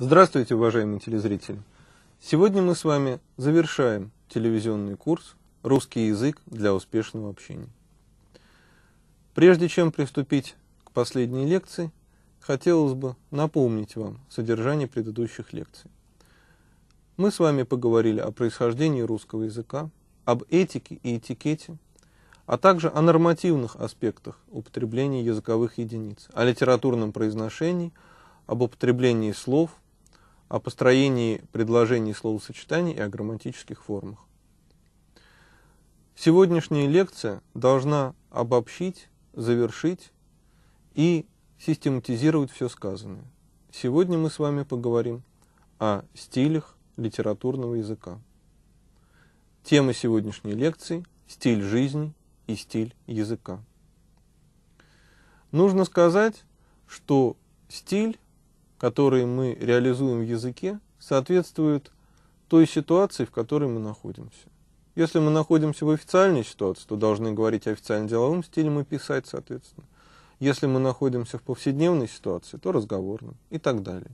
Здравствуйте, уважаемые телезрители! Сегодня мы с вами завершаем телевизионный курс «Русский язык для успешного общения». Прежде чем приступить к последней лекции, хотелось бы напомнить вам содержание предыдущих лекций. Мы с вами поговорили о происхождении русского языка, об этике и этикете, а также о нормативных аспектах употребления языковых единиц, о литературном произношении, об употреблении слов – о построении предложений и словосочетаний и о грамматических формах. Сегодняшняя лекция должна обобщить, завершить и систематизировать все сказанное. Сегодня мы с вами поговорим о стилях литературного языка. Тема сегодняшней лекции – стиль жизни и стиль языка. Нужно сказать, что стиль которые мы реализуем в языке, соответствуют той ситуации, в которой мы находимся. Если мы находимся в официальной ситуации, то должны говорить официально-деловым стилем и писать, соответственно. Если мы находимся в повседневной ситуации, то разговорным и так далее.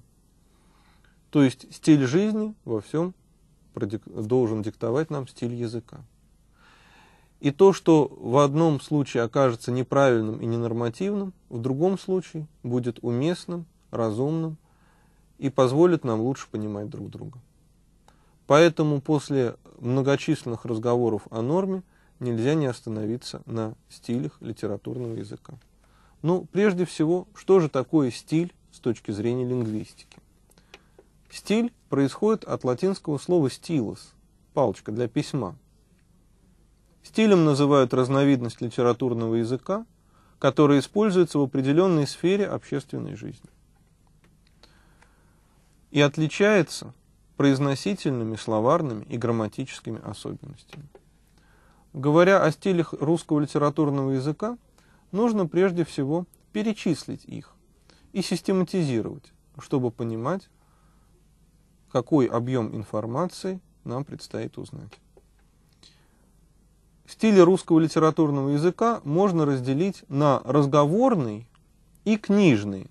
То есть стиль жизни во всем должен диктовать нам стиль языка. И то, что в одном случае окажется неправильным и ненормативным, в другом случае будет уместным разумным и позволит нам лучше понимать друг друга. Поэтому после многочисленных разговоров о норме нельзя не остановиться на стилях литературного языка. Ну, прежде всего, что же такое стиль с точки зрения лингвистики? Стиль происходит от латинского слова стилос, палочка для письма. Стилем называют разновидность литературного языка, которая используется в определенной сфере общественной жизни и отличается произносительными, словарными и грамматическими особенностями. Говоря о стилях русского литературного языка, нужно прежде всего перечислить их и систематизировать, чтобы понимать, какой объем информации нам предстоит узнать. Стили русского литературного языка можно разделить на разговорный и книжный.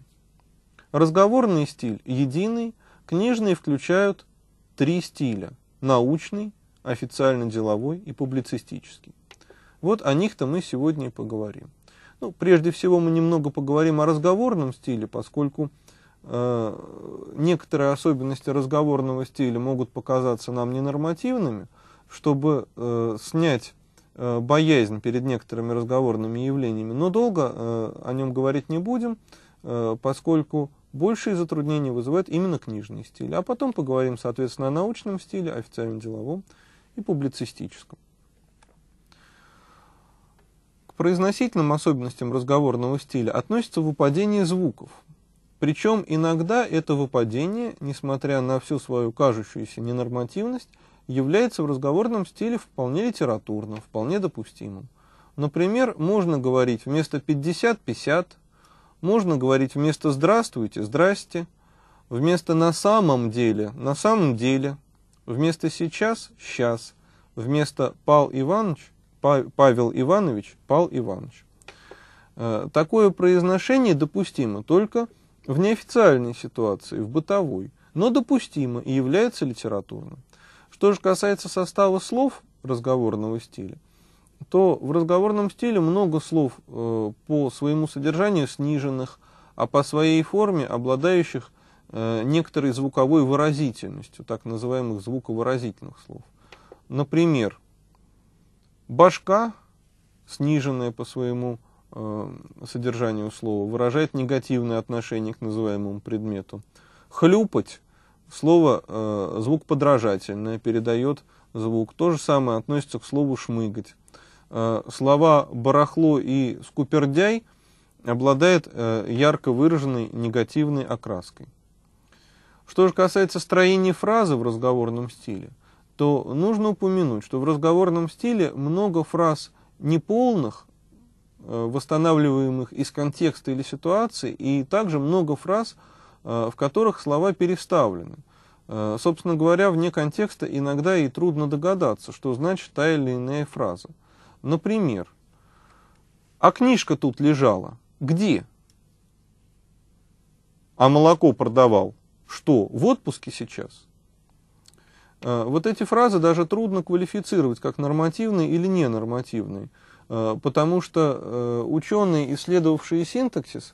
Разговорный стиль единый – Книжные включают три стиля – научный, официально-деловой и публицистический. Вот о них-то мы сегодня и поговорим. Ну, прежде всего мы немного поговорим о разговорном стиле, поскольку э, некоторые особенности разговорного стиля могут показаться нам ненормативными, чтобы э, снять э, боязнь перед некоторыми разговорными явлениями. Но долго э, о нем говорить не будем, э, поскольку Большие затруднения вызывает именно книжный стиль, а потом поговорим, соответственно, о научном стиле, официально-деловом и публицистическом. К произносительным особенностям разговорного стиля относится выпадение звуков. Причем иногда это выпадение, несмотря на всю свою кажущуюся ненормативность, является в разговорном стиле вполне литературным, вполне допустимым. Например, можно говорить вместо 50-50, можно говорить вместо «здравствуйте» – «здрасте», вместо «на самом деле» – «на самом деле», вместо «сейчас» – «сейчас», вместо «Пал Иванович» – «Павел Иванович» – «Пал Иванович». Э, такое произношение допустимо только в неофициальной ситуации, в бытовой, но допустимо и является литературным. Что же касается состава слов разговорного стиля – то в разговорном стиле много слов э, по своему содержанию сниженных, а по своей форме обладающих э, некоторой звуковой выразительностью, так называемых звуковыразительных слов. Например, башка, сниженная по своему э, содержанию слова, выражает негативное отношение к называемому предмету. Хлюпать, слово, звук подражательное, передает звук. То же самое относится к слову шмыгать. Э, слова «барахло» и «скупердяй» обладают э, ярко выраженной негативной окраской. Что же касается строения фразы в разговорном стиле, то нужно упомянуть, что в разговорном стиле много фраз неполных, э, восстанавливаемых из контекста или ситуации, и также много фраз, в которых слова переставлены. Собственно говоря, вне контекста иногда и трудно догадаться, что значит та или иная фраза – Например, а книжка тут лежала. Где? А молоко продавал. Что, в отпуске сейчас? Э, вот эти фразы даже трудно квалифицировать как нормативные или ненормативные, э, потому что э, ученые, исследовавшие синтаксис,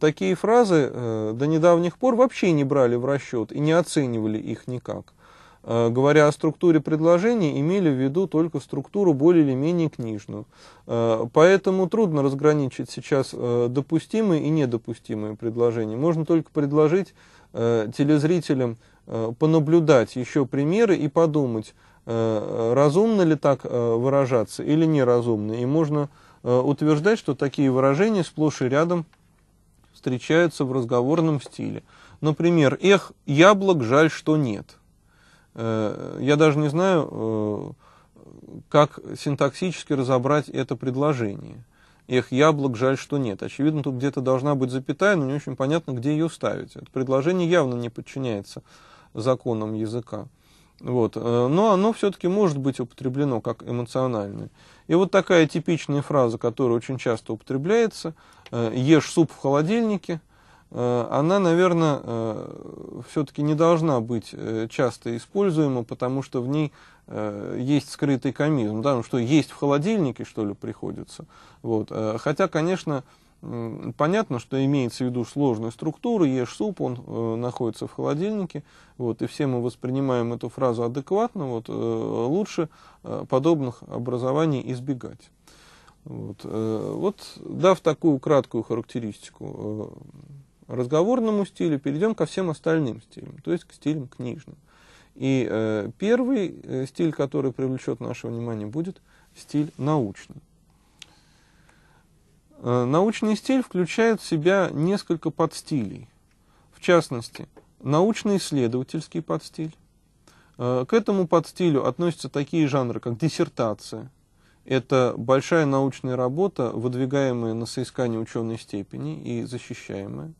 такие фразы до недавних пор вообще не брали в расчет и не оценивали их никак. Э, говоря о структуре предложений, имели в виду только структуру более или менее книжную. Э, поэтому трудно разграничить сейчас э, допустимые и недопустимые предложения. Можно только предложить телезрителям понаблюдать еще примеры и подумать, разумно ли так выражаться или неразумно. И можно утверждать, что такие выражения сплошь и рядом встречаются в разговорном стиле. Например, «Эх, яблок жаль, что нет». Э, я даже не знаю, э, как синтаксически разобрать это предложение. Эх, яблок, жаль, что нет. Очевидно, тут где-то должна быть запятая, но не очень понятно, где ее ставить. Это предложение явно не подчиняется законам языка. Вот. Э, но оно все-таки может быть употреблено как эмоциональное. И вот такая типичная фраза, которая очень часто употребляется, «Ешь суп в холодильнике», Э, она, наверное, э, все-таки не должна быть э, часто используема, потому что в ней есть скрытый комизм, да, ну, что есть в холодильнике, что ли, приходится. Вот. Хотя, конечно, понятно, что имеется в виду сложная структура, ешь суп, он находится в холодильнике, вот, и все мы воспринимаем эту фразу адекватно, вот, лучше подобных образований избегать. Вот, вот дав такую краткую характеристику разговорному стилю, перейдем ко всем остальным стилям, то есть к стилям книжным. И э, первый э, стиль, который привлечет наше внимание, будет стиль научный. Э, научный стиль включает в себя несколько подстилей. В частности, научно-исследовательский подстиль. Э, к этому подстилю относятся такие жанры, как диссертация. Это большая научная работа, выдвигаемая на соискание ученой степени и защищаемая.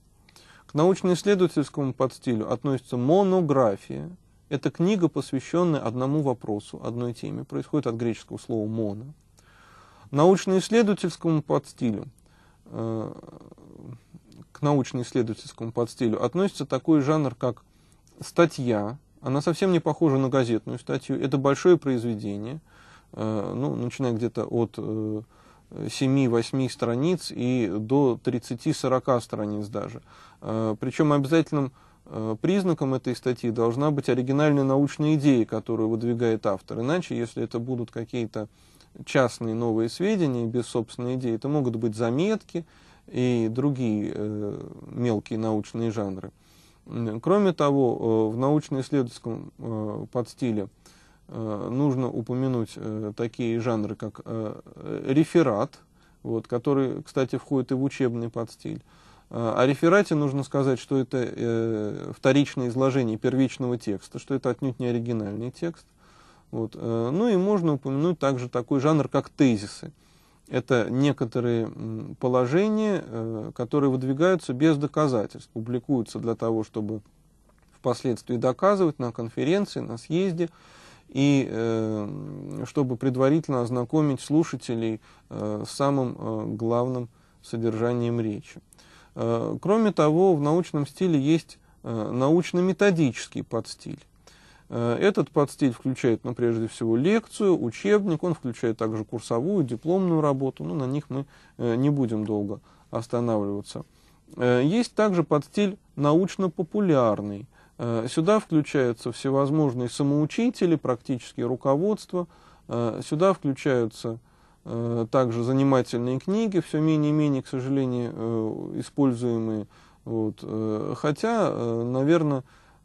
К научно-исследовательскому подстилю относится монография. Это книга, посвященная одному вопросу, одной теме. Происходит от греческого слова «моно». Научно-исследовательскому подстилю э, к научно-исследовательскому подстилю относится такой жанр, как статья. Она совсем не похожа на газетную статью. Это большое произведение, э, ну, начиная где-то от э, 7-8 страниц и до 30-40 страниц даже. Э, Причем обязательным э, признаком этой статьи должна быть оригинальная научная идея, которую выдвигает автор. Иначе, если это будут какие-то частные новые сведения без собственной идеи, это могут быть заметки и другие э, мелкие научные жанры. Кроме того, в научно-исследовательском э, подстиле Э, нужно упомянуть э, такие жанры, как э, реферат, вот, который, кстати, входит и в учебный подстиль. О реферате нужно сказать, что это вторичное изложение первичного текста, что это отнюдь не оригинальный текст. Вот. ну и можно упомянуть также такой жанр, как тезисы. Это некоторые положения, которые выдвигаются без доказательств, публикуются для того, чтобы впоследствии доказывать на конференции, на съезде и э, чтобы предварительно ознакомить слушателей э, с самым э, главным содержанием речи. Э, кроме того, в научном стиле есть э, научно-методический подстиль. Э, этот подстиль включает, ну, прежде всего, лекцию, учебник, он включает также курсовую, дипломную работу, но ну, на них мы э, не будем долго останавливаться. Э, есть также подстиль научно-популярный – Э, сюда включаются всевозможные самоучители, практические руководства. Э, сюда включаются э, также занимательные книги, все менее и менее, к сожалению, используемые. Вот. Хотя, наверное,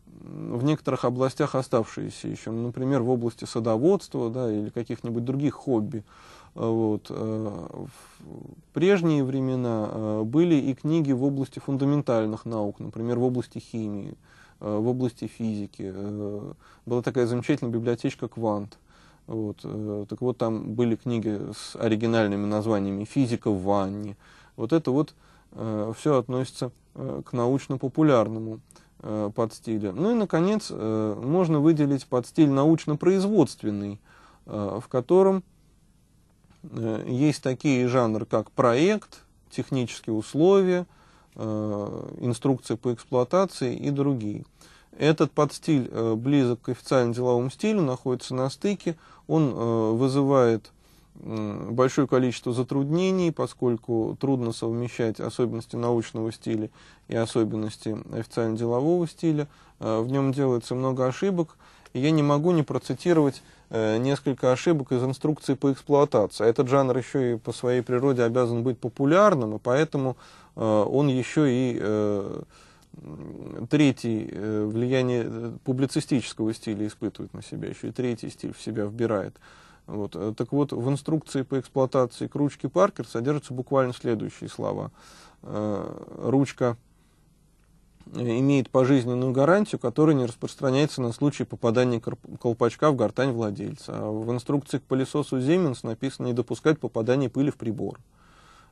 в некоторых областях оставшиеся еще, например, в области садоводства да, или каких-нибудь других хобби. Вот. В прежние времена были и книги в области фундаментальных наук, например, в области химии. Э, в области физики. Э, была такая замечательная библиотечка «Квант». Вот. Э, так вот, там были книги с оригинальными названиями «Физика в ванне». Вот это вот все относится к научно-популярному подстилю. Ну и, наконец, можно выделить подстиль научно-производственный, в котором есть такие жанры, как проект, технические условия – Э, инструкции по эксплуатации и другие. Этот подстиль э, близок к официально деловому стилю, находится на стыке, он э, вызывает большое количество затруднений, поскольку трудно совмещать особенности научного стиля и особенности официально-делового стиля. В нем делается много ошибок. И я не могу не процитировать несколько ошибок из инструкции по эксплуатации. А этот жанр еще и по своей природе обязан быть популярным, и поэтому Э, он еще и э, третий э, влияние публицистического стиля испытывает на себя, еще и третий стиль в себя вбирает. Вот. Так вот, в инструкции по эксплуатации к ручке Паркер содержатся буквально следующие слова. Ручка имеет пожизненную гарантию, которая не распространяется на случай попадания колпачка в гортань владельца. А в инструкции к пылесосу Siemens написано не допускать попадания пыли в прибор. Угу.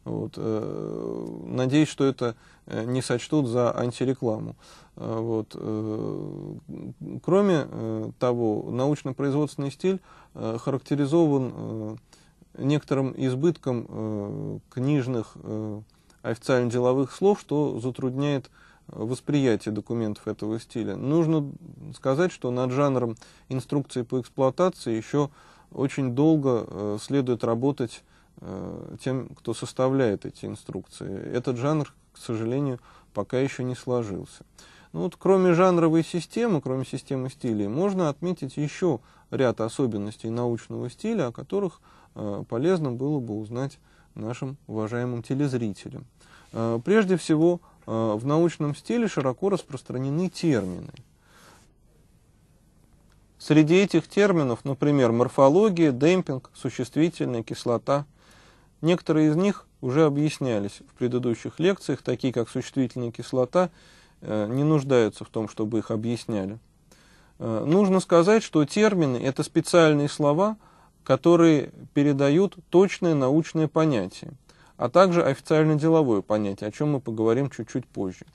Вот. Э, надеюсь, что это э, не сочтут за антирекламу. Э, вот. Кроме того, научно-производственный стиль характеризован некоторым избытком книжных официально-деловых слов, что затрудняет восприятие документов этого стиля. Нужно сказать, что над жанром инструкции по эксплуатации еще очень долго следует работать Э, тем, кто составляет эти инструкции. Этот жанр, к сожалению, пока еще не сложился. Ну вот кроме жанровой системы, кроме системы стилей, можно отметить еще ряд особенностей научного стиля, о которых э, полезно было бы узнать нашим уважаемым телезрителям. Э, прежде всего, э, в научном стиле широко распространены термины. Среди этих терминов, например, морфология, демпинг, существительная, кислота – Некоторые из них уже объяснялись в предыдущих лекциях, такие как существительная кислота, э, не нуждаются в том, чтобы их объясняли. Э, нужно сказать, что термины – это специальные слова, которые передают точное научное понятие, а также официально-деловое понятие, о чем мы поговорим чуть-чуть позже.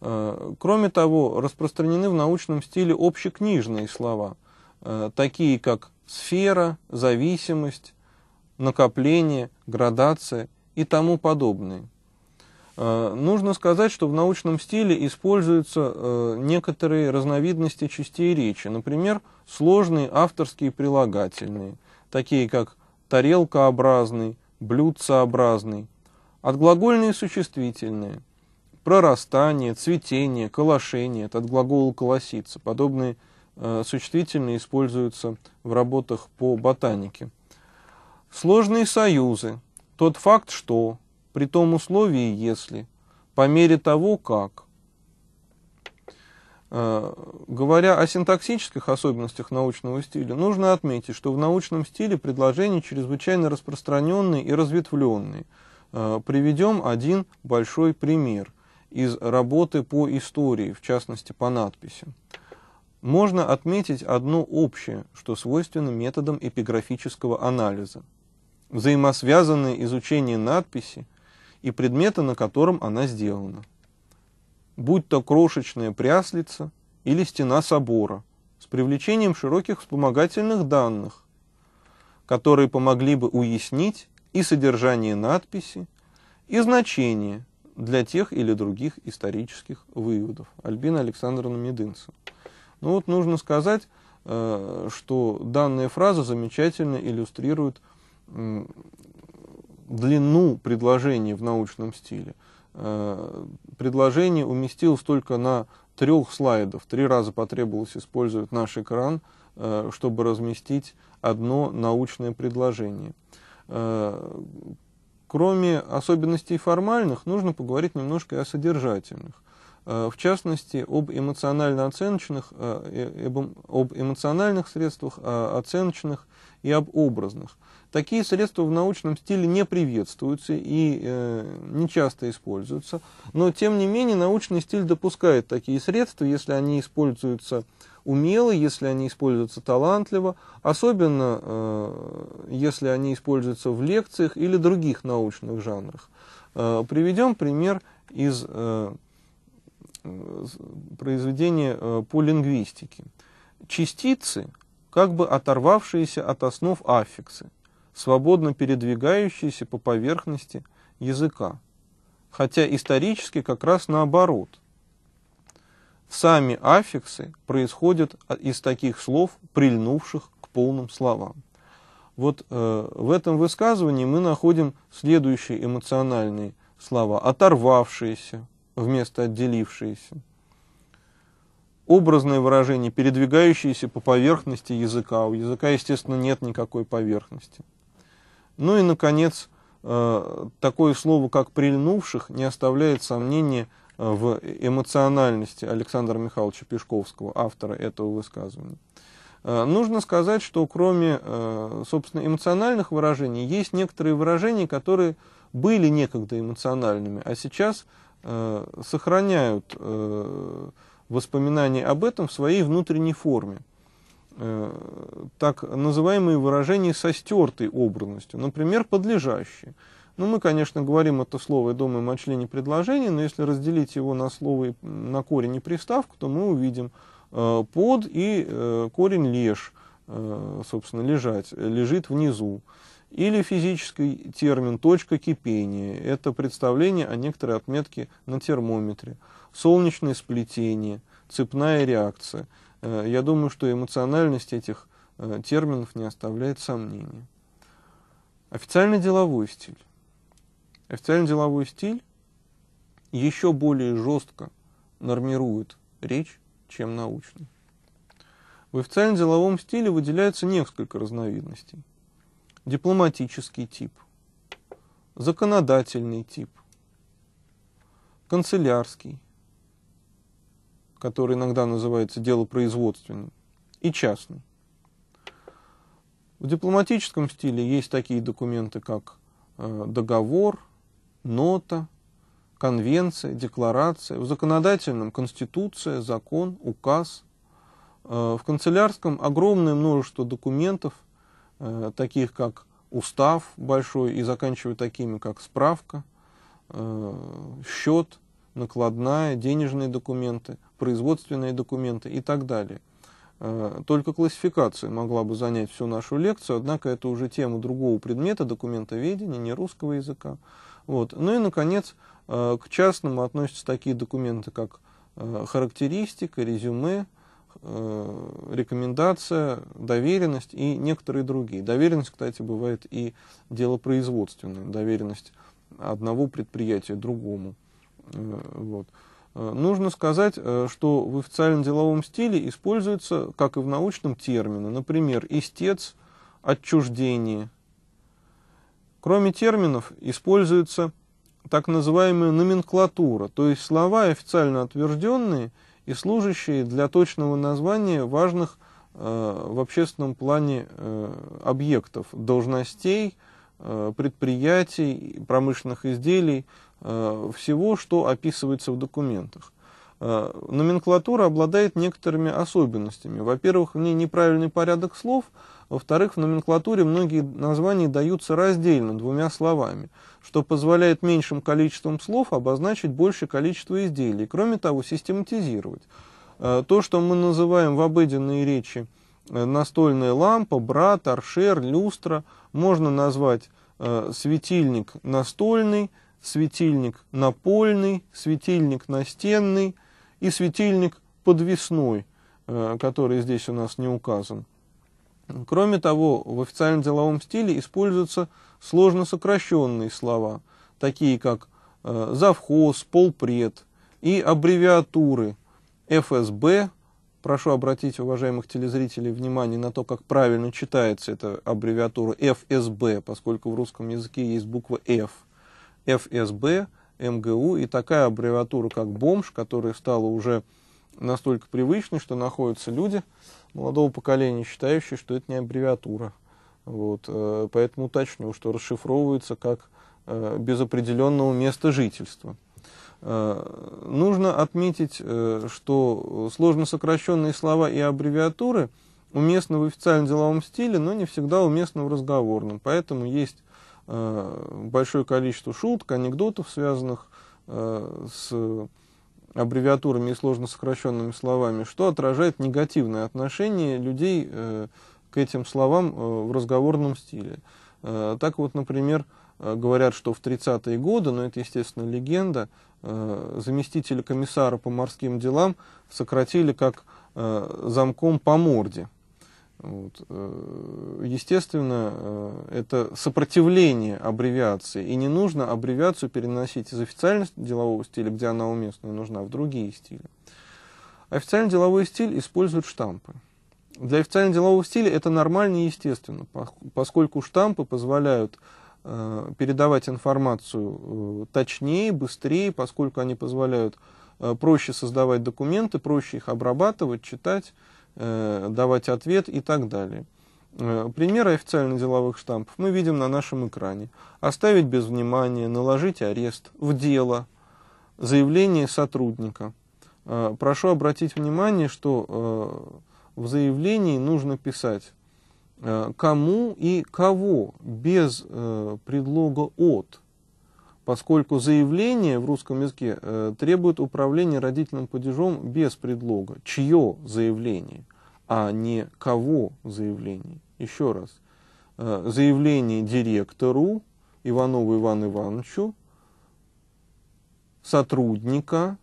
Э, кроме того, распространены в научном стиле общекнижные слова, такие как сфера, зависимость, накопление, градация и тому подобное. Э, нужно сказать, что в научном стиле используются э, некоторые разновидности частей речи, например, сложные авторские прилагательные, такие как тарелкообразный, блюдцеобразный, отглагольные существительные, прорастание, цветение, колошение, это от глагола колоситься. Подобные э, существительные используются в работах по ботанике. Сложные союзы. Тот факт, что, при том условии, если, по мере того, как. Э, говоря о синтаксических особенностях научного стиля, нужно отметить, что в научном стиле предложения чрезвычайно распространенные и разветвленные. Э, приведем один большой пример из работы по истории, в частности по надписи можно отметить одно общее, что свойственно методам эпиграфического анализа взаимосвязаны изучение надписи и предмета, на котором она сделана. Будь то крошечная пряслица или стена собора, с привлечением широких вспомогательных данных, которые помогли бы уяснить и содержание надписи, и значение для тех или других исторических выводов. Альбина Александровна Медынцева. Ну вот нужно сказать, э, что данная фраза замечательно иллюстрирует длину предложений в научном стиле. Э, предложение уместилось только на трех слайдах. Три раза потребовалось использовать наш экран, э, чтобы разместить одно научное предложение. Э, кроме особенностей формальных, нужно поговорить немножко и о содержательных. Э, в частности, об эмоционально-оценочных, э, об эмоциональных средствах, а оценочных и об образных. Такие средства в научном стиле не приветствуются и э, не часто используются, но тем не менее научный стиль допускает такие средства, если они используются умело, если они используются талантливо, особенно э, если они используются в лекциях или других научных жанрах. Э, приведем пример из э, Э, произведение э, по лингвистике. Частицы, как бы оторвавшиеся от основ аффиксы, свободно передвигающиеся по поверхности языка. Хотя исторически как раз наоборот. Сами аффиксы происходят а, из таких слов, прильнувших к полным словам. Вот э, в этом высказывании мы находим следующие эмоциональные слова. Оторвавшиеся, вместо отделившиеся. Образное выражение, передвигающееся по поверхности языка. У языка, естественно, нет никакой поверхности. Ну и, наконец, э, такое слово, как «прильнувших», не оставляет сомнения э, в эмоциональности Александра Михайловича Пешковского, автора этого высказывания. Э, нужно сказать, что кроме, собственно, эмоциональных выражений, есть некоторые выражения, которые были некогда эмоциональными, а сейчас – Э, сохраняют э, воспоминания об этом в своей внутренней форме. Э, так называемые выражения со стертой образностью, например, подлежащие. Ну, мы, конечно, говорим это слово и думаем о члене предложения, но если разделить его на слово и на корень и приставку, то мы увидим под и корень лежь, собственно, лежать, лежит внизу. Или физический термин «точка кипения» – это представление о некоторой отметке на термометре, солнечное сплетение, цепная реакция. Э, я думаю, что эмоциональность этих э, терминов не оставляет сомнений. Официальный деловой стиль. Официальный деловой стиль еще более жестко нормирует речь, чем научный. В официально-деловом стиле выделяется несколько разновидностей – дипломатический тип, законодательный тип, канцелярский, который иногда называется делопроизводственным, и частный. В дипломатическом стиле есть такие документы, как э, договор, нота, конвенция, декларация. В законодательном – конституция, закон, указ. Э, в канцелярском огромное множество документов – Э, таких как устав большой и заканчивая такими как справка, э, счет, накладная, денежные документы, производственные документы и так далее. Э, только классификация могла бы занять всю нашу лекцию, однако это уже тема другого предмета, документоведения, не русского языка. Вот. Ну и, наконец, к частным относятся такие документы, как характеристика, резюме, Э, рекомендация, доверенность и некоторые другие. Доверенность, кстати, бывает и делопроизводственная, доверенность одного предприятия другому. Э, вот. Э, нужно сказать, что в официальном деловом стиле используются, как и в научном, термины. Например, истец, отчуждение. Кроме терминов используется так называемая номенклатура, то есть слова, официально утвержденные – и служащие для точного названия важных э, в общественном плане э, объектов, должностей, э, предприятий, промышленных изделий, всего, что описывается в документах. Номенклатура обладает некоторыми особенностями. Во-первых, в ней неправильный порядок слов – во-вторых, в номенклатуре многие названия даются раздельно, двумя словами, что позволяет меньшим количеством слов обозначить большее количество изделий, кроме того, систематизировать. Э, то, что мы называем в обыденной речи э, настольная лампа, бра, торшер, люстра, можно назвать э, светильник настольный, светильник напольный, светильник настенный и светильник подвесной, который здесь у нас не указан. Кроме того, в официальном деловом стиле используются сложно сокращенные слова, такие как э, завхоз, полпред и аббревиатуры ФСБ. Прошу обратить уважаемых телезрителей внимание на то, как правильно читается эта аббревиатура ФСБ, поскольку в русском языке есть буква F. ФСБ, МГУ «эм и такая аббревиатура, как бомж, которая стала уже настолько привычны, что находятся люди молодого поколения, считающие, что это не аббревиатура. Вот, э, поэтому уточню, что расшифровывается как э, без определенного места жительства. Э, нужно отметить, э, что сложно сокращенные слова и аббревиатуры уместны в официальном деловом стиле, но не всегда уместны в разговорном. Поэтому есть э, большое количество шуток, анекдотов, связанных э, с аббревиатурами и сложно сокращенными словами, что отражает негативное отношение людей э, к этим словам э, в разговорном стиле. Э, так вот, например, говорят, что в 30-е годы, но ну, это, естественно, легенда, э, заместителя комиссара по морским делам сократили как замком по морде. Вот. Э, естественно, э, это сопротивление аббревиации. И не нужно аббревиацию переносить из официального делового стиля, где она уместна и нужна, в другие стили. Официальный деловой стиль использует штампы. Для официального делового стиля это нормально и естественно, поскольку штампы позволяют э, передавать информацию точнее, быстрее, поскольку они позволяют проще создавать документы, проще их обрабатывать, читать Э, давать ответ и так далее. Э, примеры официально деловых штампов мы видим на нашем экране. Оставить без внимания, наложить арест, в дело, заявление сотрудника. Э, прошу обратить внимание, что в заявлении нужно писать кому и кого, без предлога «от» поскольку заявление в русском языке э, требует управления родительным падежом без предлога. Чье заявление, а не кого заявление. Еще раз. Э, заявление директору Иванову Ивану Ивановичу, сотрудника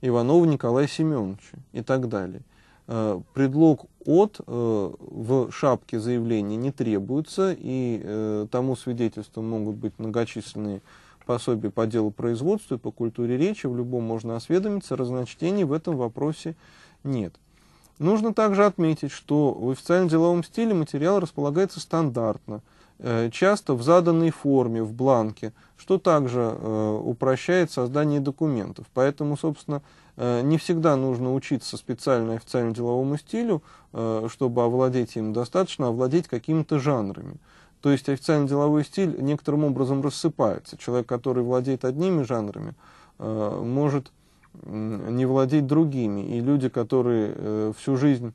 Иванову Николая Семеновича и так далее. Э, предлог от э, в шапке заявления не требуется, и э, тому свидетельством могут быть многочисленные пособие по делу производства и по культуре речи, в любом можно осведомиться, разночтений в этом вопросе нет. Нужно также отметить, что в официальном деловом стиле материал располагается стандартно, э, часто в заданной форме, в бланке, что также э, упрощает создание документов. Поэтому, собственно, э, не всегда нужно учиться специально официально-деловому стилю, чтобы овладеть им достаточно, овладеть а какими-то жанрами. То есть официальный деловой стиль некоторым образом рассыпается. Человек, который владеет одними жанрами, э, может не владеть другими. И люди, которые э, всю жизнь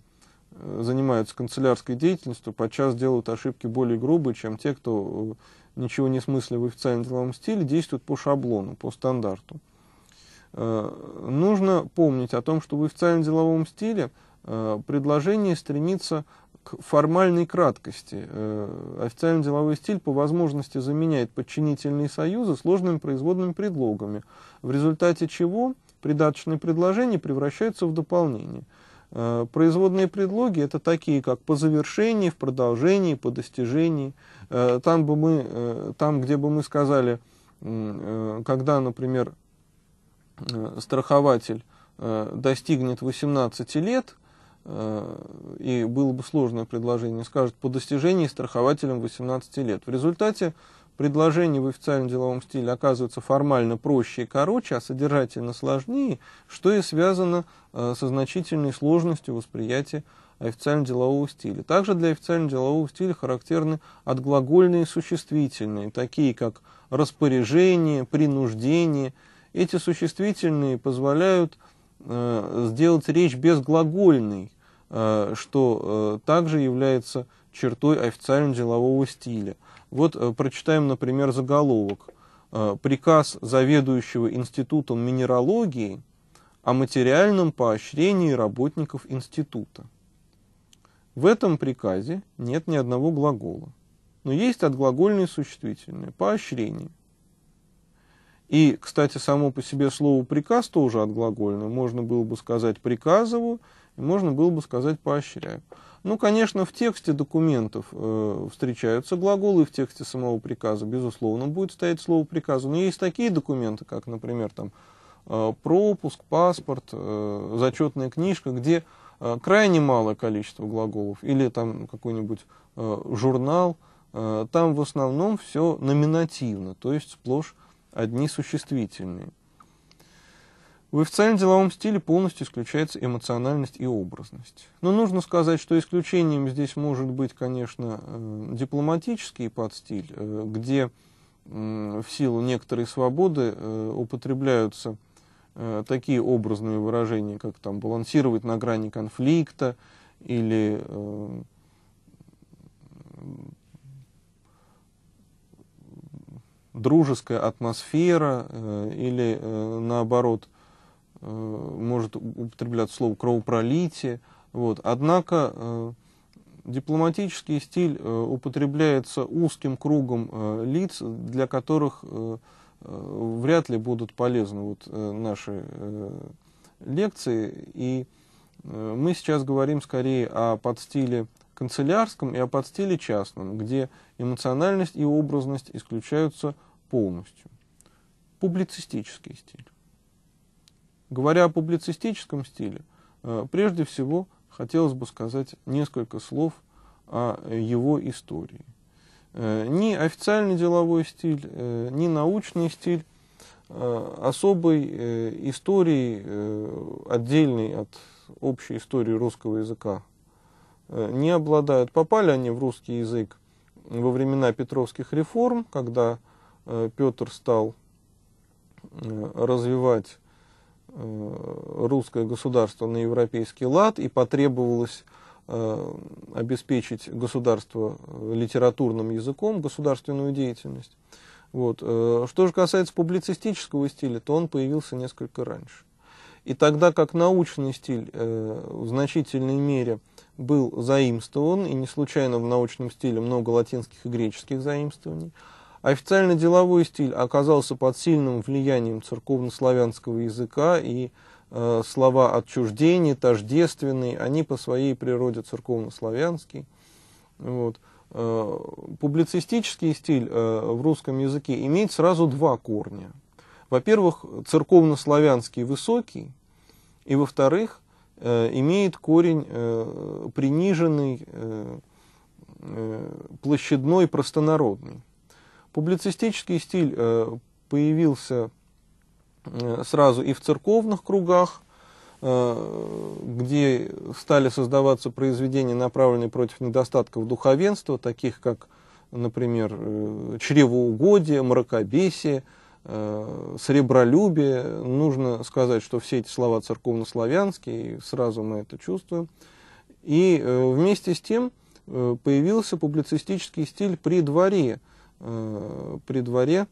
э, занимаются канцелярской деятельностью, подчас делают ошибки более грубые, чем те, кто ничего не смысле в официальном деловом стиле, действуют по шаблону, по стандарту. Нужно помнить о том, что в официальном деловом стиле предложение стремится к формальной краткости. Э, официальный деловой стиль по возможности заменяет подчинительные союзы сложными производными предлогами, в результате чего придаточные предложения превращаются в дополнение. Э, производные предлоги это такие, как по завершении, в продолжении, по достижении. Э, там, бы мы, там где бы мы сказали, когда, например, страхователь достигнет 18 лет, Э, и было бы сложное предложение, скажет, по достижении страхователем 18 лет. В результате предложение в официальном деловом стиле оказывается формально проще и короче, а содержательно сложнее, что и связано э, со значительной сложностью восприятия официально-делового стиля. Также для официально-делового стиля характерны отглагольные существительные, такие как распоряжение, принуждение. Эти существительные позволяют э, сделать речь безглагольной, Э, что э, также является чертой официального делового стиля. Вот э, прочитаем, например, заголовок. Приказ заведующего Институтом минералогии о материальном поощрении работников института. В этом приказе нет ни одного глагола, но есть отглагольные существительные – поощрение. И, кстати, само по себе слово «приказ» тоже отглагольное. Можно было бы сказать «приказываю», и можно было бы сказать поощряю. Ну, конечно, в тексте документов э, встречаются глаголы, в тексте самого приказа, безусловно, будет стоять слово приказа. Но есть такие документы, как, например, там, э, пропуск, паспорт, э, зачетная книжка, где э, крайне малое количество глаголов, или там какой-нибудь э, журнал, э, там в основном все номинативно, то есть сплошь одни существительные. В официальном деловом стиле полностью исключается эмоциональность и образность. Но нужно сказать, что исключением здесь может быть, конечно, э, дипломатический подстиль, э, где в силу некоторой свободы э, употребляются такие образные выражения, как там балансировать на грани конфликта или дружеская атмосфера или наоборот – Э, может употреблять слово кровопролитие. Вот. Однако э, дипломатический стиль э, употребляется узким кругом лиц, для которых вряд ли будут полезны вот наши лекции. И мы сейчас говорим скорее о подстиле канцелярском и о подстиле частном, где эмоциональность и образность исключаются полностью. Публицистический стиль. Говоря о публицистическом стиле, э, прежде всего хотелось бы сказать несколько слов о его истории. Э, ни официальный деловой стиль, э, ни научный стиль особой истории, отдельной от общей истории русского языка, не обладают. Попали они в русский язык во времена Петровских реформ, когда Петр стал развивать Э, русское государство на европейский лад и потребовалось э, обеспечить государство э, литературным языком, государственную деятельность. Вот. Что же касается публицистического стиля, то он появился несколько раньше. И тогда как научный стиль в значительной мере был заимствован, и не случайно в научном стиле много латинских и греческих заимствований, Официально деловой стиль оказался под сильным влиянием церковнославянского языка и э, слова отчуждения, тождественные, они по своей природе церковнославянские. Вот. Э, публицистический стиль э, в русском языке имеет сразу два корня. Во-первых, церковнославянский высокий, и во-вторых, э, имеет корень э, приниженный, э, э площадной, простонародный. Публицистический стиль э, появился э, сразу и в церковных кругах, э, где стали создаваться произведения, направленные против недостатков духовенства, таких как, например, чревоугодие, мракобесие, сребролюбие. Нужно сказать, что все эти слова церковнославянские, и сразу мы это чувствуем. И вместе с тем появился публицистический стиль при дворе – Э, при дворе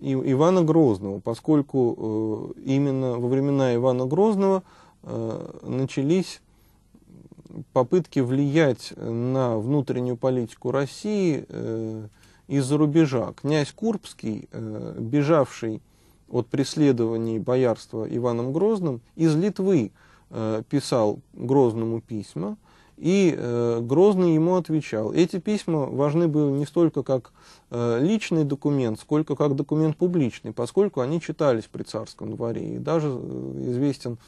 Ивана Грозного, поскольку э, именно во времена Ивана Грозного э, начались попытки влиять на внутреннюю политику России из-за рубежа. Князь Курбский, бежавший от преследований боярства Иваном Грозным, из Литвы писал Грозному письма – и э, Грозный ему отвечал. Эти письма важны были не столько как э, личный документ, сколько как документ публичный, поскольку они читались при царском дворе. И даже э, известен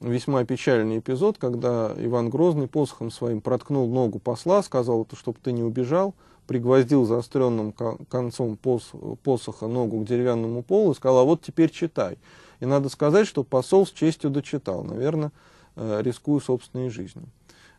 весьма печальный эпизод, когда Иван Грозный посохом своим проткнул ногу посла, сказал, чтобы ты не убежал, пригвоздил заостренным концом пос посоха ногу к деревянному полу и сказал, а вот теперь читай. И надо сказать, что посол с честью дочитал, наверное, э, рискуя собственной жизнью.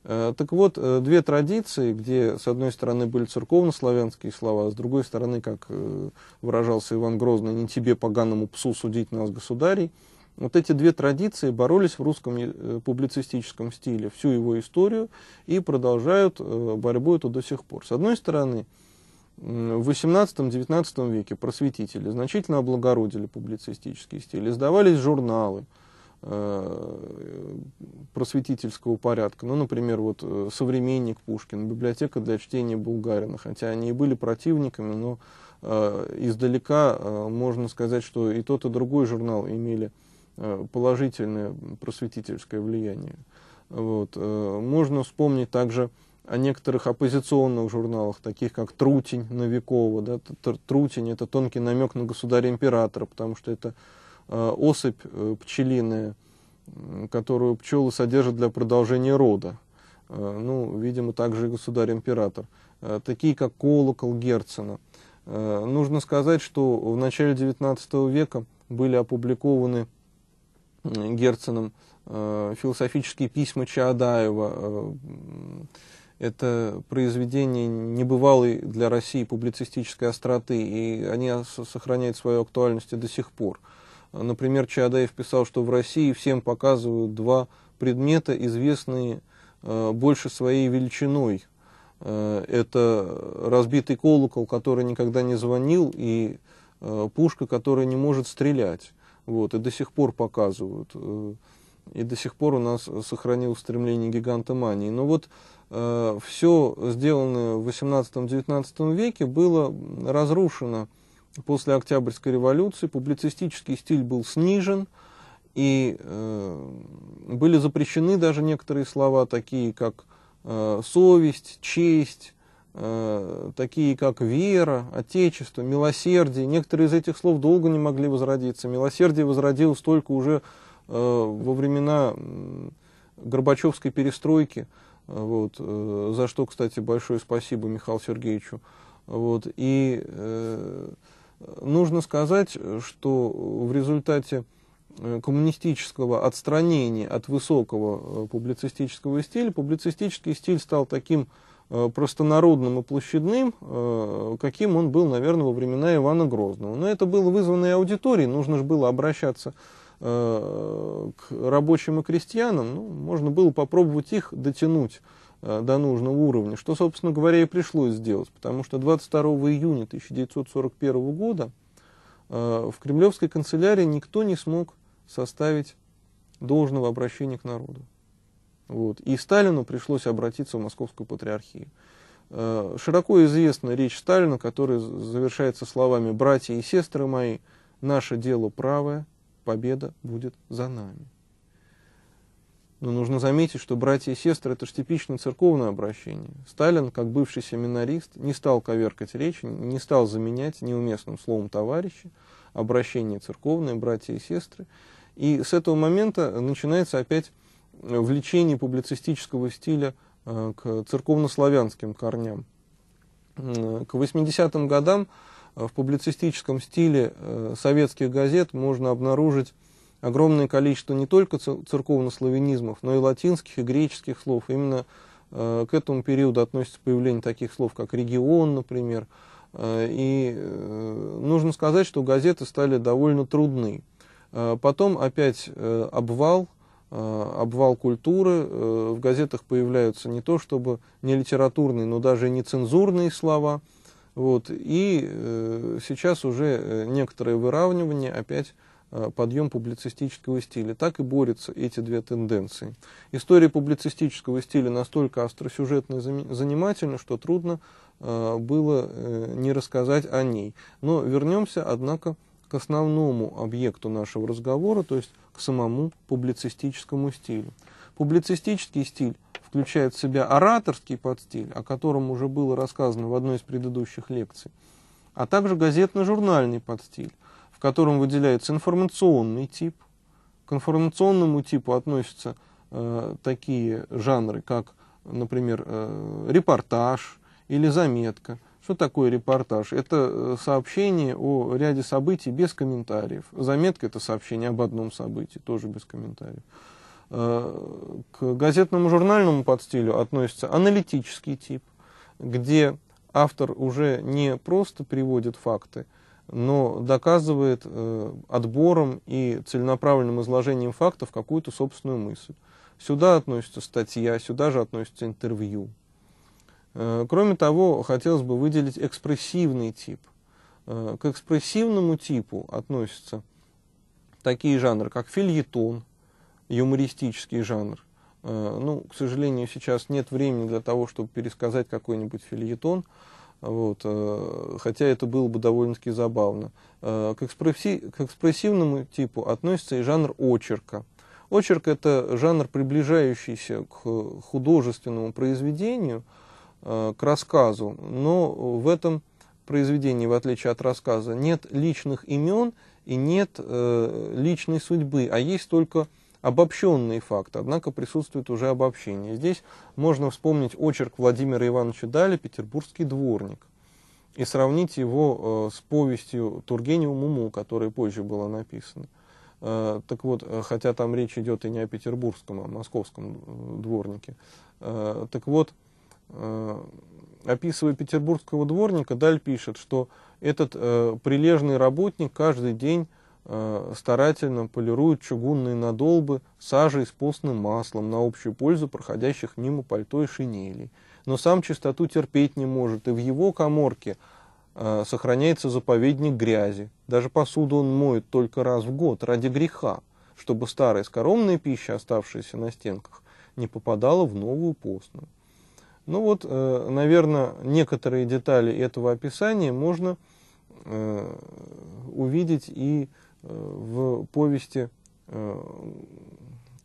Э, так вот, э, две традиции, где с одной стороны были церковнославянские слова, а с другой стороны, как э, выражался Иван Грозный, «не тебе, поганому псу, судить нас, государей», вот эти две традиции боролись в русском публицистическом стиле всю его историю и продолжают борьбу эту до сих пор. С одной стороны, в 18-19 веке просветители значительно облагородили публицистический стиль, издавались журналы – Э, просветительского порядка. Ну, например, вот э, современник Пушкин, библиотека для чтения Булгарина, хотя они и были противниками, но э, издалека можно сказать, что и тот, и другой журнал имели положительное просветительское влияние. Вот. Можно вспомнить также о некоторых оппозиционных журналах, таких как «Трутень» Новикова. Да? «Трутень» — это тонкий намек на государя-императора, потому что это Э, особь э, пчелиная, которую пчелы содержат для продолжения рода. Э, ну, видимо, также и государь-император. Такие, как колокол Герцена. Нужно сказать, что в начале XIX века были опубликованы Герценом философические письма Чаадаева. Это произведение небывалой для России публицистической остроты, и они сохраняют свою актуальность и до сих пор. Например, Чадаев писал, что в России всем показывают два предмета, известные э, больше своей величиной. Э, это разбитый колокол, который никогда не звонил, и э, пушка, которая не может стрелять. Вот, и до сих пор показывают. И до сих пор у нас сохранилось стремление гигантомании. Но вот все сделанное в 18-19 веке было разрушено после Октябрьской революции публицистический стиль был снижен, и э, были запрещены даже некоторые слова, такие как э, совесть, честь, э, такие как вера, отечество, милосердие. Некоторые из этих слов долго не могли возродиться. Милосердие возродилось только уже э, во времена Горбачевской перестройки, э, вот, э, за что, кстати, большое спасибо Михаилу Сергеевичу. Вот, и э, нужно сказать, что в результате э, коммунистического отстранения от высокого э, публицистического стиля, публицистический стиль стал таким э, простонародным и площадным, каким он был, наверное, во времена Ивана Грозного. Но это было вызвано и аудиторией, нужно же было обращаться к рабочим и крестьянам, ну, можно было попробовать их дотянуть Э, до нужного уровня, что, собственно говоря, и пришлось сделать, потому что 22 июня 1941 года э, в кремлевской канцелярии никто не смог составить должного обращения к народу. Вот. И Сталину пришлось обратиться в Московскую патриархию. Э, широко известна речь Сталина, которая завершается словами «Братья и сестры мои, наше дело правое, победа будет за нами». Но нужно заметить, что братья и сестры – это же типично церковное обращение. Сталин, как бывший семинарист, не стал коверкать речь, не стал заменять неуместным словом «товарищи» обращение церковное, братья и сестры. И с этого момента начинается опять влечение публицистического стиля э, к церковнославянским корням. К 80-м годам э, в публицистическом стиле э, советских газет можно обнаружить огромное количество не только церковных славянизмов, но и латинских и греческих слов. Именно э, к этому периоду относится появление таких слов, как регион, например. Э, и э, нужно сказать, что газеты стали довольно трудны. потом опять обвал, обвал культуры. в газетах появляются не то чтобы не литературные, но даже не цензурные слова. Вот. И сейчас уже некоторое выравнивание опять Э, подъем публицистического стиля. Так и борются эти две тенденции. История публицистического стиля настолько остросюжетно и занимательна, что трудно э, было э, не рассказать о ней. Но вернемся, однако, к основному объекту нашего разговора, то есть к самому публицистическому стилю. Публицистический стиль включает в себя ораторский подстиль, о котором уже было рассказано в одной из предыдущих лекций, а также газетно-журнальный подстиль, котором выделяется информационный тип. К информационному типу относятся э, такие жанры, как, например, э, репортаж или заметка. Что такое репортаж? Это э, сообщение о ряде событий без комментариев. Заметка – это сообщение об одном событии, тоже без комментариев. Э, к газетному журнальному подстилю относится аналитический тип, где автор уже не просто приводит факты, но доказывает э, отбором и целенаправленным изложением фактов какую-то собственную мысль. Сюда относится статья, сюда же относится интервью. Э, кроме того, хотелось бы выделить экспрессивный тип. Э, к экспрессивному типу относятся такие жанры, как фильетон, юмористический жанр. Э, ну, к сожалению, сейчас нет времени для того, чтобы пересказать какой-нибудь фильетон. Вот, э, хотя это было бы довольно-таки забавно. Э, к, экспрессив, к экспрессивному типу относится и жанр очерка. Очерк – это жанр, приближающийся к художественному произведению, э, к рассказу, но в этом произведении, в отличие от рассказа, нет личных имен и нет личной судьбы, а есть только обобщенные факты, однако присутствует уже обобщение. Здесь можно вспомнить очерк Владимира Ивановича Дали «Петербургский дворник» и сравнить его э, с повестью Тургенева Муму, которая позже была написана. Э, так вот, э, хотя там речь идет и не о петербургском, а о московском э, дворнике. Э, так вот, э, описывая петербургского дворника, Даль пишет, что этот прилежный работник каждый день Э, старательно полируют чугунные надолбы сажей с постным маслом на общую пользу проходящих мимо пальто и шинелей. Но сам чистоту терпеть не может, и в его коморке э, сохраняется заповедник грязи. Даже посуду он моет только раз в год ради греха, чтобы старая скоромная пища, оставшаяся на стенках, не попадала в новую постную. Ну вот, э, наверное, некоторые детали этого описания можно увидеть и в повести э,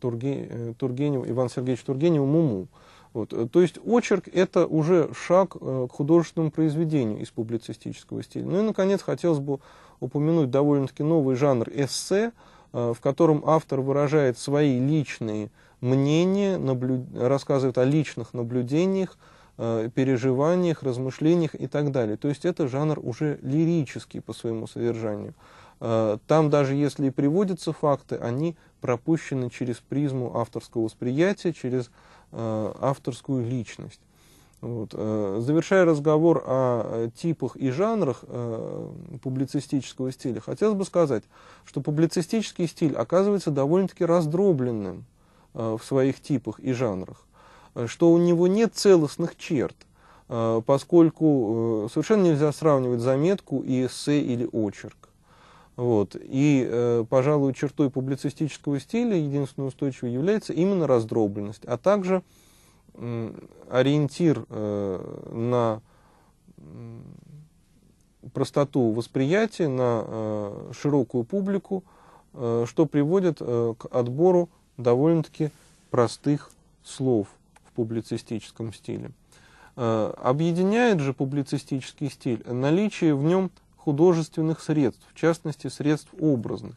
Турге, э, Иван Сергеевич Сергеевича «Муму». Вот. То есть очерк – это уже шаг э, к художественному произведению из публицистического стиля. Ну и, наконец, хотелось бы упомянуть довольно-таки новый жанр эссе, в котором автор выражает свои личные мнения, наблю... рассказывает о личных наблюдениях, переживаниях, размышлениях и так далее. То есть это жанр уже лирический по своему содержанию. Э, там даже если и приводятся факты, они пропущены через призму авторского восприятия, через э, авторскую личность. Вот. Э, завершая разговор о типах и жанрах публицистического стиля, хотелось бы сказать, что публицистический стиль оказывается довольно-таки раздробленным в своих типах и жанрах, что у него нет целостных черт, поскольку совершенно нельзя сравнивать заметку и эссе или очерк. Вот. И, э, пожалуй, чертой публицистического стиля единственной устойчивой является именно раздробленность, а также э, ориентир э, на простоту восприятия, на э, широкую публику, э, что приводит э, к отбору довольно-таки простых слов в публицистическом стиле. Э, объединяет же публицистический стиль наличие в нем художественных средств, в частности, средств образных,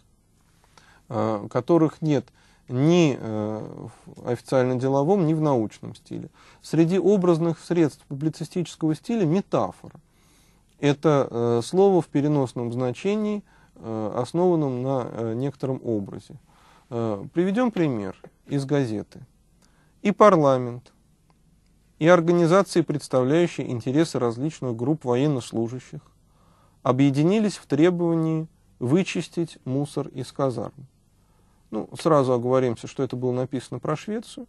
э, которых нет ни э, в официально-деловом, ни в научном стиле. Среди образных средств публицистического стиля метафора. Это э, слово в переносном значении, основанном на некотором образе. Приведем пример из газеты. И парламент, и организации, представляющие интересы различных групп военнослужащих, объединились в требовании вычистить мусор из казарм. Ну, сразу оговоримся, что это было написано про Швецию.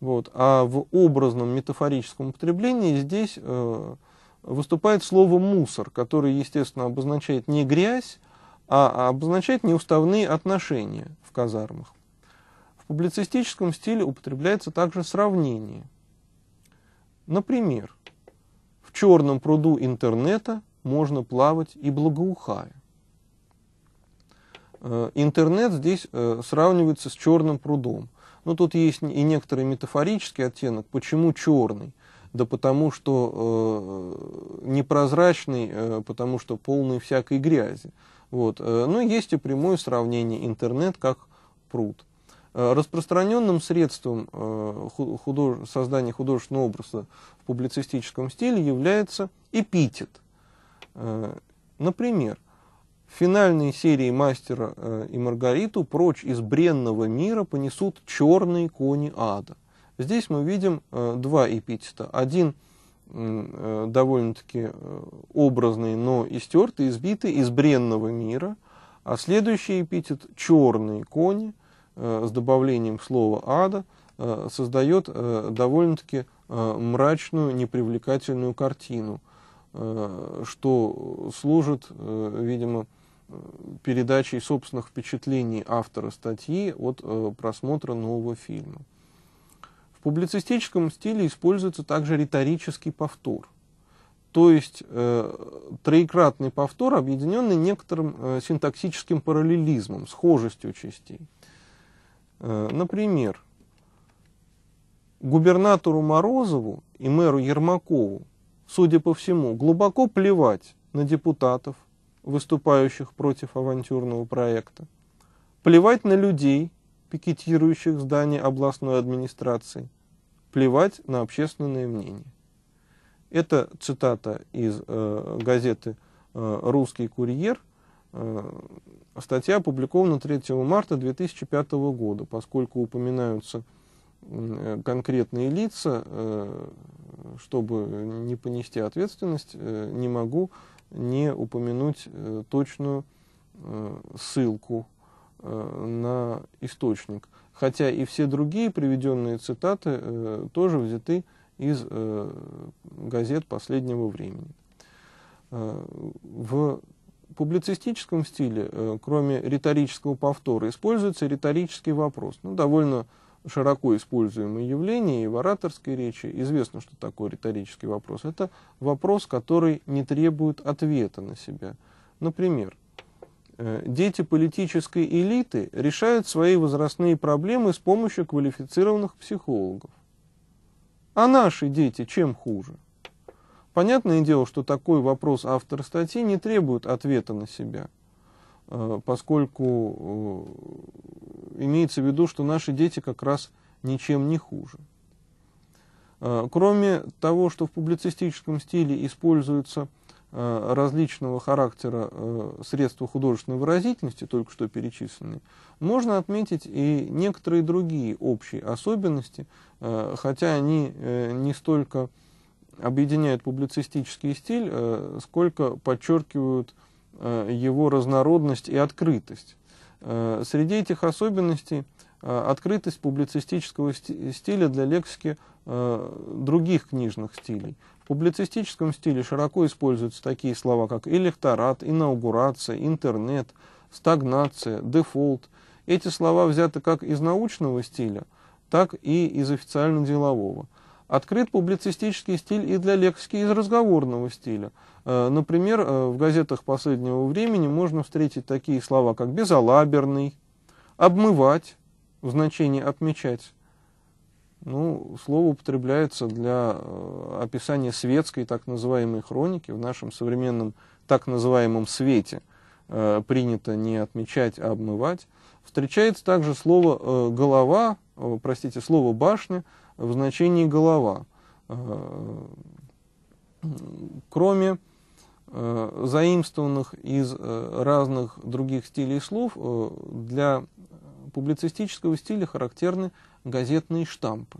Вот. А в образном метафорическом употреблении здесь э, выступает слово «мусор», которое, естественно, обозначает не грязь, а обозначает неуставные отношения в казармах. В публицистическом стиле употребляется также сравнение. Например, в черном пруду интернета можно плавать и благоухая. Э, интернет здесь э, сравнивается с черным прудом. Но ну, тут есть и некоторый метафорический оттенок. Почему черный? Да потому что э, непрозрачный, потому что полный всякой грязи. Вот. Но ну, есть и прямое сравнение интернет как пруд. Распространенным средством худож... создания художественного образа в публицистическом стиле является эпитет – Э, например, в финальной серии «Мастера э, и Маргариту» прочь из бренного мира понесут черные кони ада. Здесь мы видим э, два эпитета. Один довольно-таки образный, но истертый, избитый из бренного мира. А следующий эпитет «черные кони» с добавлением слова «ада» создает довольно-таки мрачную, непривлекательную картину – Э, что служит, э, видимо, передачей собственных впечатлений автора статьи от э, просмотра нового фильма. В публицистическом стиле используется также риторический повтор, то есть троекратный повтор, объединенный некоторым синтаксическим параллелизмом, схожестью частей. Например, губернатору Морозову и мэру Ермакову судя по всему, глубоко плевать на депутатов, выступающих против авантюрного проекта, плевать на людей, пикетирующих здание областной администрации, плевать на общественное мнение. Это цитата из э, газеты э, «Русский курьер». Э, статья опубликована 3 марта 2005 года, поскольку упоминаются Э, конкретные лица, э, чтобы не понести ответственность, э, не могу не упомянуть точную ссылку на источник. Хотя и все другие приведенные цитаты тоже взяты из газет последнего времени. В публицистическом стиле, кроме риторического повтора, используется риторический вопрос. Ну, довольно широко используемое явление и в ораторской речи. Известно, что такое риторический вопрос. Это вопрос, который не требует ответа на себя. Например, э, дети политической элиты решают свои возрастные проблемы с помощью квалифицированных психологов. А наши дети чем хуже? Понятное дело, что такой вопрос автора статьи не требует ответа на себя – Э, поскольку э, имеется в виду, что наши дети как раз ничем не хуже. Э, кроме того, что в публицистическом стиле используются различного характера средства художественной выразительности, только что перечисленные, можно отметить и некоторые другие общие особенности, хотя они не столько объединяют публицистический стиль, сколько подчеркивают Э, его разнородность и открытость. Э, среди этих особенностей э, открытость публицистического стиля для лексики других книжных стилей. В публицистическом стиле широко используются такие слова, как электорат, инаугурация, интернет, стагнация, дефолт. Эти слова взяты как из научного стиля, так и из официально-делового – Открыт публицистический стиль и для лексики из разговорного стиля. Э, например, э, в газетах последнего времени можно встретить такие слова, как «безалаберный», «обмывать» в значении «отмечать». Ну, слово употребляется для э, описания светской так называемой хроники в нашем современном так называемом свете. Принято не отмечать, а обмывать. Встречается также слово «голова», простите, слово «башня», в значении голова, э, кроме э, заимствованных из э, разных других стилей слов, для публицистического стиля характерны газетные штампы.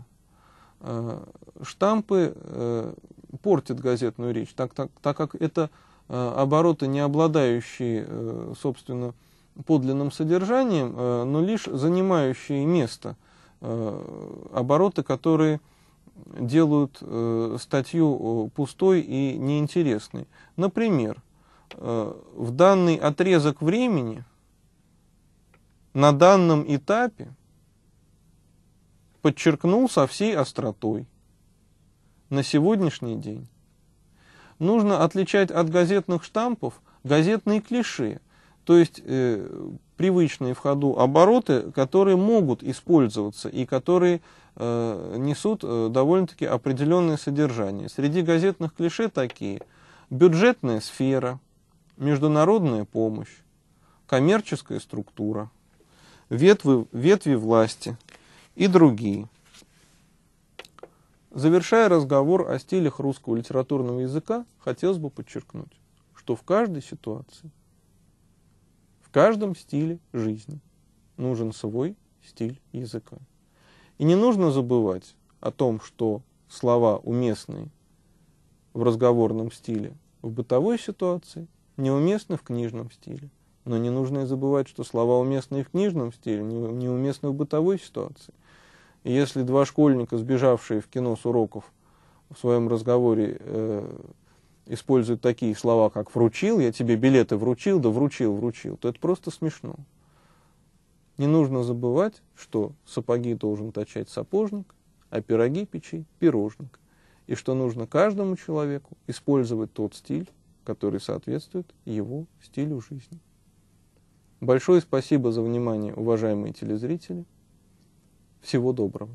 Штампы портят газетную речь, так, так, так как это обороты, не обладающие, собственно, подлинным содержанием, но лишь занимающие место – Э, обороты, которые делают э, статью э, пустой и неинтересной. Например, в данный отрезок времени, на данном этапе, подчеркнул со всей остротой на сегодняшний день. Нужно отличать от газетных штампов газетные клише – то есть э, привычные в ходу обороты, которые могут использоваться и которые э, несут э, довольно-таки определенное содержание. Среди газетных клише такие бюджетная сфера, международная помощь, коммерческая структура, ветви, ветви власти и другие. Завершая разговор о стилях русского литературного языка, хотелось бы подчеркнуть, что в каждой ситуации в каждом стиле жизни нужен свой стиль языка. И не нужно забывать о том, что слова уместные в разговорном стиле в бытовой ситуации неуместны в книжном стиле. Но не нужно и забывать, что слова уместные в книжном стиле неуместны в бытовой ситуации. И если два школьника, сбежавшие в кино с уроков, в своем разговоре э, используют такие слова, как «вручил», «я тебе билеты вручил», «да вручил, вручил», то это просто смешно. Не нужно забывать, что сапоги должен точать сапожник, а пироги печи – пирожник. И что нужно каждому человеку использовать тот стиль, который соответствует его стилю жизни. Большое спасибо за внимание, уважаемые телезрители. Всего доброго.